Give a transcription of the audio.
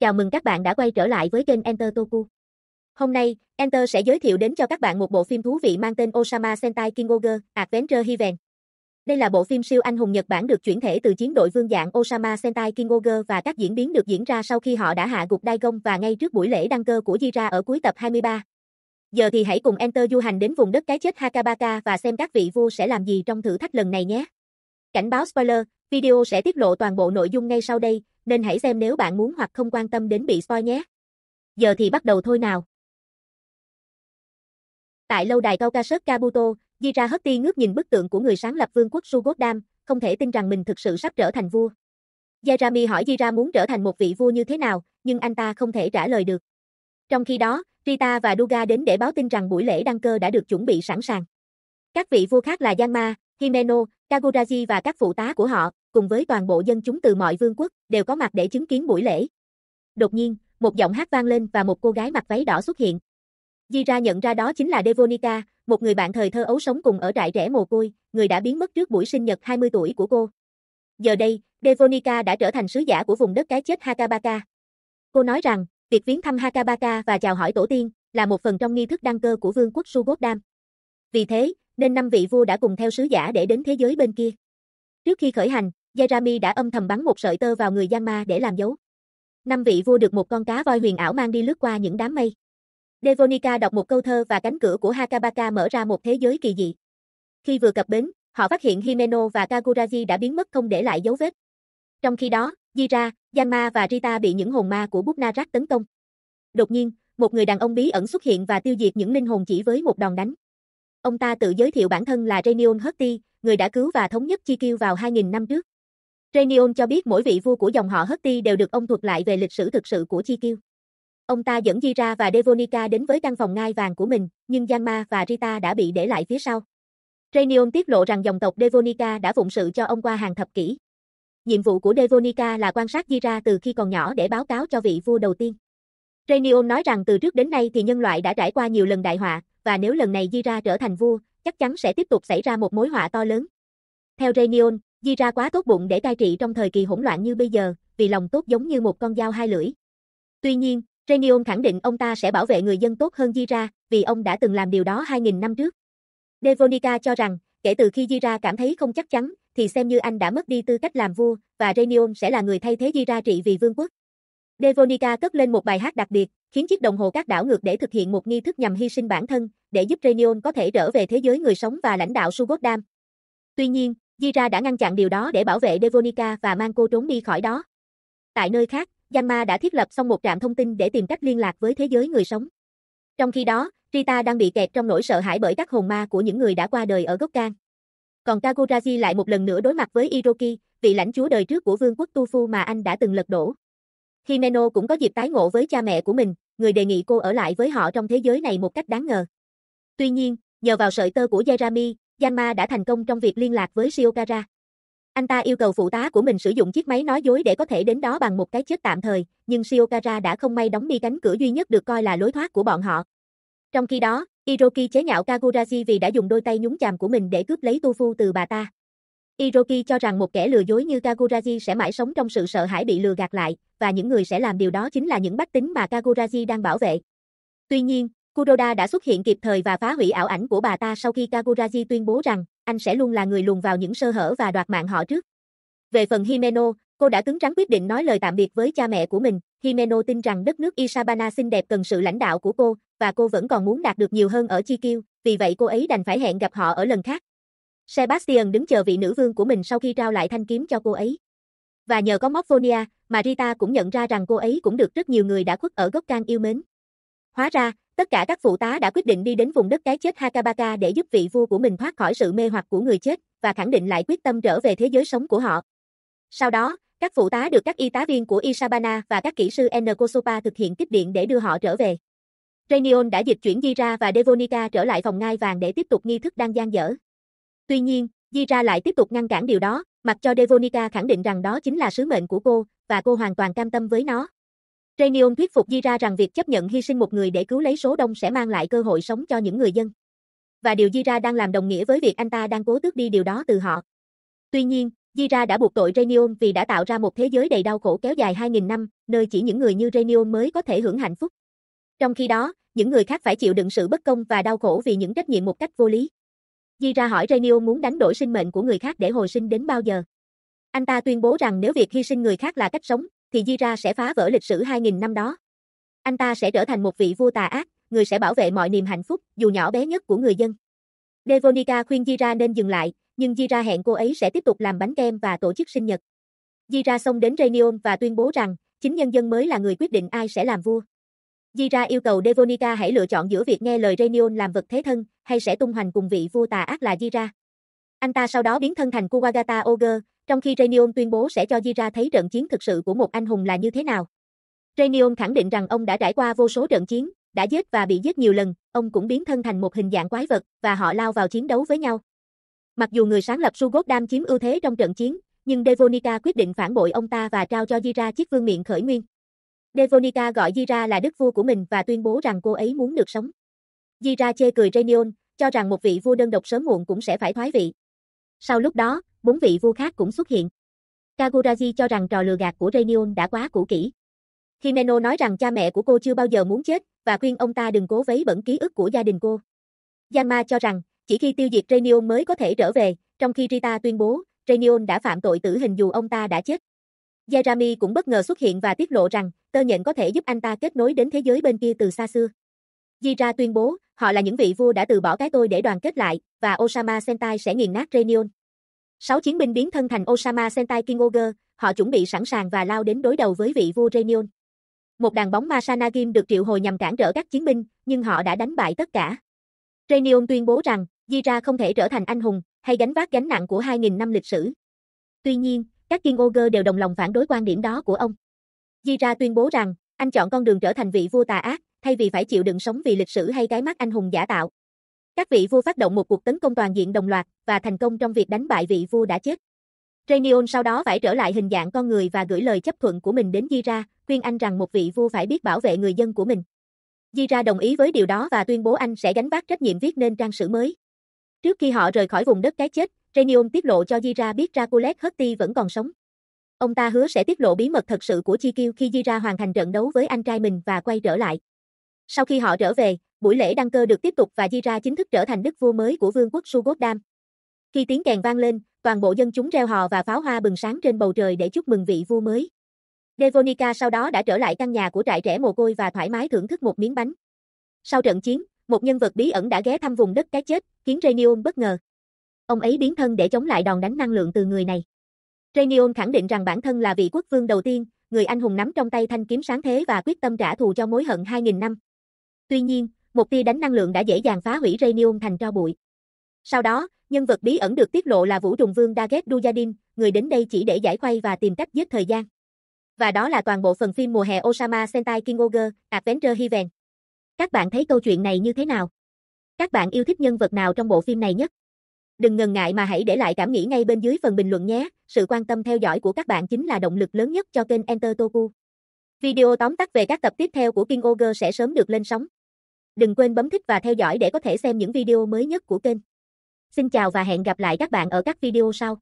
Chào mừng các bạn đã quay trở lại với kênh Enter Toku. Hôm nay, Enter sẽ giới thiệu đến cho các bạn một bộ phim thú vị mang tên Osama Sentai King Ogre Adventure Heaven. Đây là bộ phim siêu anh hùng Nhật Bản được chuyển thể từ chiến đội vương dạng Osama Sentai King Ogre và các diễn biến được diễn ra sau khi họ đã hạ gục Dai Daigon và ngay trước buổi lễ đăng cơ của Jira ở cuối tập 23. Giờ thì hãy cùng Enter du hành đến vùng đất cái chết Hakabaka và xem các vị vua sẽ làm gì trong thử thách lần này nhé. Cảnh báo spoiler, video sẽ tiết lộ toàn bộ nội dung ngay sau đây, nên hãy xem nếu bạn muốn hoặc không quan tâm đến bị spoil nhé. Giờ thì bắt đầu thôi nào. Tại lâu đài cao ca sớt Kabuto, Jira Hutty ngước nhìn bức tượng của người sáng lập vương quốc Sugodam, không thể tin rằng mình thực sự sắp trở thành vua. Jeremy hỏi Jira muốn trở thành một vị vua như thế nào, nhưng anh ta không thể trả lời được. Trong khi đó, Rita và Duga đến để báo tin rằng buổi lễ đăng cơ đã được chuẩn bị sẵn sàng. Các vị vua khác là Yanma, Himeno, Kaguraji và các phụ tá của họ, cùng với toàn bộ dân chúng từ mọi vương quốc, đều có mặt để chứng kiến buổi lễ. Đột nhiên, một giọng hát vang lên và một cô gái mặc váy đỏ xuất hiện. di ra nhận ra đó chính là Devonica, một người bạn thời thơ ấu sống cùng ở trại rẽ mồ côi, người đã biến mất trước buổi sinh nhật 20 tuổi của cô. Giờ đây, Devonica đã trở thành sứ giả của vùng đất cái chết Hakabaka. Cô nói rằng, việc viếng thăm Hakabaka và chào hỏi tổ tiên là một phần trong nghi thức đăng cơ của vương quốc Sugodam. Vì thế, nên năm vị vua đã cùng theo sứ giả để đến thế giới bên kia. Trước khi khởi hành, Jeremy đã âm thầm bắn một sợi tơ vào người Giang Ma để làm dấu. Năm vị vua được một con cá voi huyền ảo mang đi lướt qua những đám mây. Devonica đọc một câu thơ và cánh cửa của Hakabaka mở ra một thế giới kỳ dị. Khi vừa cập bến, họ phát hiện Himeno và Kaguraji đã biến mất không để lại dấu vết. Trong khi đó, Jira, Yanma và Rita bị những hồn ma của Bubnarak tấn công. Đột nhiên, một người đàn ông bí ẩn xuất hiện và tiêu diệt những linh hồn chỉ với một đòn đánh. Ông ta tự giới thiệu bản thân là Renion Hurti, người đã cứu và thống nhất Chi Kiêu vào 2.000 năm trước. Renion cho biết mỗi vị vua của dòng họ Husty đều được ông thuật lại về lịch sử thực sự của Chi Kiêu. Ông ta dẫn Jira và Devonica đến với căn phòng ngai vàng của mình, nhưng Janma và Rita đã bị để lại phía sau. Renion tiết lộ rằng dòng tộc Devonica đã phụng sự cho ông qua hàng thập kỷ. Nhiệm vụ của Devonica là quan sát Jira từ khi còn nhỏ để báo cáo cho vị vua đầu tiên. Renion nói rằng từ trước đến nay thì nhân loại đã trải qua nhiều lần đại họa, và nếu lần này Jira trở thành vua, chắc chắn sẽ tiếp tục xảy ra một mối họa to lớn. Theo Raynion, Di ra quá tốt bụng để cai trị trong thời kỳ hỗn loạn như bây giờ, vì lòng tốt giống như một con dao hai lưỡi. Tuy nhiên, Raynion khẳng định ông ta sẽ bảo vệ người dân tốt hơn Di ra, vì ông đã từng làm điều đó 2.000 năm trước. Devonica cho rằng, kể từ khi Di ra cảm thấy không chắc chắn, thì xem như anh đã mất đi tư cách làm vua, và Raynion sẽ là người thay thế Di ra trị vì vương quốc. Devonica cất lên một bài hát đặc biệt, khiến chiếc đồng hồ các đảo ngược để thực hiện một nghi thức nhằm hy sinh bản thân, để giúp Raynion có thể trở về thế giới người sống và lãnh đạo Sugodam. Tuy nhiên, Gira đã ngăn chặn điều đó để bảo vệ Devonica và mang cô trốn đi khỏi đó. Tại nơi khác, Yanma đã thiết lập xong một trạm thông tin để tìm cách liên lạc với thế giới người sống. Trong khi đó, Rita đang bị kẹt trong nỗi sợ hãi bởi các hồn ma của những người đã qua đời ở gốc can. Còn Kaguraji lại một lần nữa đối mặt với Iroki, vị lãnh chúa đời trước của vương quốc Tufu mà anh đã từng lật đổ. Himeno cũng có dịp tái ngộ với cha mẹ của mình, người đề nghị cô ở lại với họ trong thế giới này một cách đáng ngờ. Tuy nhiên, nhờ vào sợi tơ của Jeremy, Yanma đã thành công trong việc liên lạc với Shiokara. Anh ta yêu cầu phụ tá của mình sử dụng chiếc máy nói dối để có thể đến đó bằng một cái chết tạm thời, nhưng Shiokara đã không may đóng đi cánh cửa duy nhất được coi là lối thoát của bọn họ. Trong khi đó, Iroki chế nhạo Kagurashi vì đã dùng đôi tay nhúng chàm của mình để cướp lấy tofu từ bà ta. Iroki cho rằng một kẻ lừa dối như Kagurashi sẽ mãi sống trong sự sợ hãi bị lừa gạt lại, và những người sẽ làm điều đó chính là những bách tính mà Kagurashi đang bảo vệ. Tuy nhiên, Kuroda đã xuất hiện kịp thời và phá hủy ảo ảnh của bà ta sau khi Kaguraji tuyên bố rằng, anh sẽ luôn là người luồn vào những sơ hở và đoạt mạng họ trước. Về phần Himeno, cô đã cứng rắn quyết định nói lời tạm biệt với cha mẹ của mình. Himeno tin rằng đất nước Isabana xinh đẹp cần sự lãnh đạo của cô, và cô vẫn còn muốn đạt được nhiều hơn ở Chikyu, vì vậy cô ấy đành phải hẹn gặp họ ở lần khác. Sebastian đứng chờ vị nữ vương của mình sau khi trao lại thanh kiếm cho cô ấy. Và nhờ có Morphonia, mà cũng nhận ra rằng cô ấy cũng được rất nhiều người đã khuất ở gốc can yêu mến. Hóa ra, Tất cả các phụ tá đã quyết định đi đến vùng đất cái chết Hakabaka để giúp vị vua của mình thoát khỏi sự mê hoặc của người chết, và khẳng định lại quyết tâm trở về thế giới sống của họ. Sau đó, các phụ tá được các y tá viên của Isabana và các kỹ sư Nkosupa thực hiện kích điện để đưa họ trở về. Renion đã dịch chuyển Gira và Devonica trở lại phòng ngai vàng để tiếp tục nghi thức đang gian dở. Tuy nhiên, Gira lại tiếp tục ngăn cản điều đó, mặc cho Devonica khẳng định rằng đó chính là sứ mệnh của cô, và cô hoàn toàn cam tâm với nó. Renion thuyết phục Di ra rằng việc chấp nhận hy sinh một người để cứu lấy số đông sẽ mang lại cơ hội sống cho những người dân. Và điều Di ra đang làm đồng nghĩa với việc anh ta đang cố tước đi điều đó từ họ. Tuy nhiên, Di ra đã buộc tội Renion vì đã tạo ra một thế giới đầy đau khổ kéo dài 2.000 năm, nơi chỉ những người như Renion mới có thể hưởng hạnh phúc. Trong khi đó, những người khác phải chịu đựng sự bất công và đau khổ vì những trách nhiệm một cách vô lý. Di ra hỏi Renion muốn đánh đổi sinh mệnh của người khác để hồi sinh đến bao giờ. Anh ta tuyên bố rằng nếu việc hy sinh người khác là cách sống, thì di ra sẽ phá vỡ lịch sử 2.000 năm đó. Anh ta sẽ trở thành một vị vua tà ác, người sẽ bảo vệ mọi niềm hạnh phúc, dù nhỏ bé nhất của người dân. Devonica khuyên Jira nên dừng lại, nhưng Jira hẹn cô ấy sẽ tiếp tục làm bánh kem và tổ chức sinh nhật. Jira xông đến Renion và tuyên bố rằng, chính nhân dân mới là người quyết định ai sẽ làm vua. Jira yêu cầu Devonica hãy lựa chọn giữa việc nghe lời Renion làm vật thế thân, hay sẽ tung hoành cùng vị vua tà ác là Jira. Anh ta sau đó biến thân thành Kuwagata Ogre, trong khi Raynion tuyên bố sẽ cho Jira thấy trận chiến thực sự của một anh hùng là như thế nào. Raynion khẳng định rằng ông đã trải qua vô số trận chiến, đã giết và bị giết nhiều lần, ông cũng biến thân thành một hình dạng quái vật và họ lao vào chiến đấu với nhau. Mặc dù người sáng lập Sugodam chiếm ưu thế trong trận chiến, nhưng Devonica quyết định phản bội ông ta và trao cho Jira chiếc vương miện khởi nguyên. Devonica gọi Jira là đức vua của mình và tuyên bố rằng cô ấy muốn được sống. Jira chê cười Raynion, cho rằng một vị vua đơn độc sớm muộn cũng sẽ phải thoái vị. Sau lúc đó, bốn vị vua khác cũng xuất hiện. Kaguraji cho rằng trò lừa gạt của Raynion đã quá cũ kỹ. Himeno nói rằng cha mẹ của cô chưa bao giờ muốn chết và khuyên ông ta đừng cố vấy bẩn ký ức của gia đình cô. Yanma cho rằng chỉ khi tiêu diệt Raynion mới có thể trở về, trong khi Rita tuyên bố Raynion đã phạm tội tử hình dù ông ta đã chết. Jeremy cũng bất ngờ xuất hiện và tiết lộ rằng tơ nhện có thể giúp anh ta kết nối đến thế giới bên kia từ xa xưa. Jira tuyên bố, họ là những vị vua đã từ bỏ cái tôi để đoàn kết lại, và Osama Sentai sẽ nghiền nát Raynion. Sáu chiến binh biến thân thành Osama Sentai King Ogre, họ chuẩn bị sẵn sàng và lao đến đối đầu với vị vua Renion. Một đàn bóng Masanagim được triệu hồi nhằm cản trở các chiến binh, nhưng họ đã đánh bại tất cả. Renion tuyên bố rằng, Jira không thể trở thành anh hùng, hay gánh vác gánh nặng của 2.000 năm lịch sử. Tuy nhiên, các King Ogre đều đồng lòng phản đối quan điểm đó của ông. Jira tuyên bố rằng, anh chọn con đường trở thành vị vua tà ác, thay vì phải chịu đựng sống vì lịch sử hay cái mắt anh hùng giả tạo. Các vị vua phát động một cuộc tấn công toàn diện đồng loạt và thành công trong việc đánh bại vị vua đã chết. Rhaenyron sau đó phải trở lại hình dạng con người và gửi lời chấp thuận của mình đến Gira, khuyên anh rằng một vị vua phải biết bảo vệ người dân của mình. Gira đồng ý với điều đó và tuyên bố anh sẽ gánh vác trách nhiệm viết nên trang sử mới. Trước khi họ rời khỏi vùng đất cái chết, Rhaenyron tiết lộ cho Gira biết Draculeth Husty vẫn còn sống. Ông ta hứa sẽ tiết lộ bí mật thật sự của Chi Kiêu khi Gira hoàn thành trận đấu với anh trai mình và quay trở lại. Sau khi họ trở về, buổi lễ đăng cơ được tiếp tục và di ra chính thức trở thành đức vua mới của vương quốc Sugodam. Khi tiếng kèn vang lên, toàn bộ dân chúng reo hò và pháo hoa bừng sáng trên bầu trời để chúc mừng vị vua mới. Devonica sau đó đã trở lại căn nhà của trại trẻ mồ côi và thoải mái thưởng thức một miếng bánh. Sau trận chiến, một nhân vật bí ẩn đã ghé thăm vùng đất cái chết, khiến Renion bất ngờ. Ông ấy biến thân để chống lại đòn đánh năng lượng từ người này. Renion khẳng định rằng bản thân là vị quốc vương đầu tiên, người anh hùng nắm trong tay thanh kiếm sáng thế và quyết tâm trả thù cho mối hận 2000 năm. Tuy nhiên, một tia đánh năng lượng đã dễ dàng phá hủy Raynium thành tro bụi. Sau đó, nhân vật bí ẩn được tiết lộ là Vũ Trùng Vương Daget Dujadin, người đến đây chỉ để giải khuây và tìm cách giết thời gian. Và đó là toàn bộ phần phim mùa hè Osama Sentai King Ogre, Adventure Heaven. Các bạn thấy câu chuyện này như thế nào? Các bạn yêu thích nhân vật nào trong bộ phim này nhất? Đừng ngần ngại mà hãy để lại cảm nghĩ ngay bên dưới phần bình luận nhé. Sự quan tâm theo dõi của các bạn chính là động lực lớn nhất cho kênh Enter Toku. Video tóm tắt về các tập tiếp theo của King Ogre sẽ sớm được lên sóng. Đừng quên bấm thích và theo dõi để có thể xem những video mới nhất của kênh. Xin chào và hẹn gặp lại các bạn ở các video sau.